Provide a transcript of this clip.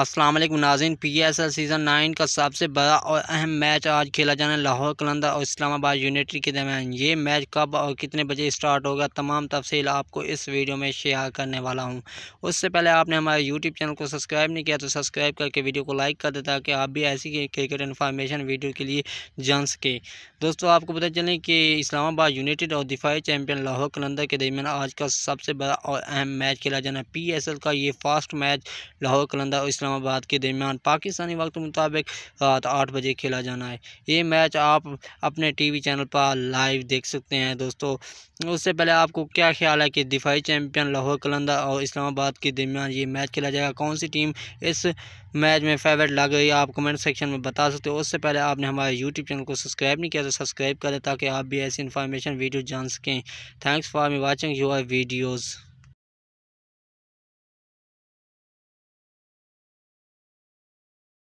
असलम नाजिन P S L season nine का सबसे बड़ा और अहम मैच आज खेला जाना है लाहौर कलंदर और इस्लामाबाद यूनिटी के दरमियान ये मैच कब और कितने बजे स्टार्ट होगा तमाम तफसील आपको इस वीडियो में शेयर करने वाला हूँ उससे पहले आपने हमारे यूट्यूब चैनल को सब्सक्राइब नहीं किया तो सब्सक्राइब करके वीडियो को लाइक कर दे ताकि आप भी ऐसी क्रिकेट इन्फॉर्मेशन वीडियो के लिए जान सकें दोस्तों आपको पता चलें कि इस्लामाबाद यूनाइटेड और दिफाई चैम्पियन लाहौर कलंदर के दरमियान आज का सबसे बड़ा और अहम मैच खेला जाना है पी एस एल का ये फास्ट मैच लाहौर कलंदर और इस्लामाबाद के दरमियान पाकिस्तानी वक्त मुताबिक रात आठ बजे खेला जाना है ये मैच आप अपने टीवी चैनल पर लाइव देख सकते हैं दोस्तों उससे पहले आपको क्या ख्याल है कि दिफाही चैम्पियन लाहौर कलंदा और इस्लामाबाद के दरमियान ये मैच खेला जाएगा कौन सी टीम इस मैच में फेवरेट लग रही है आप कमेंट सेक्शन में बता सकते हो उससे पहले आपने हमारे यूट्यूब चैनल को सब्सक्राइब नहीं किया तो सब्सक्राइब करें ताकि आप भी ऐसी इन्फॉर्मेशन वीडियो जान सकें thanks for watching your videos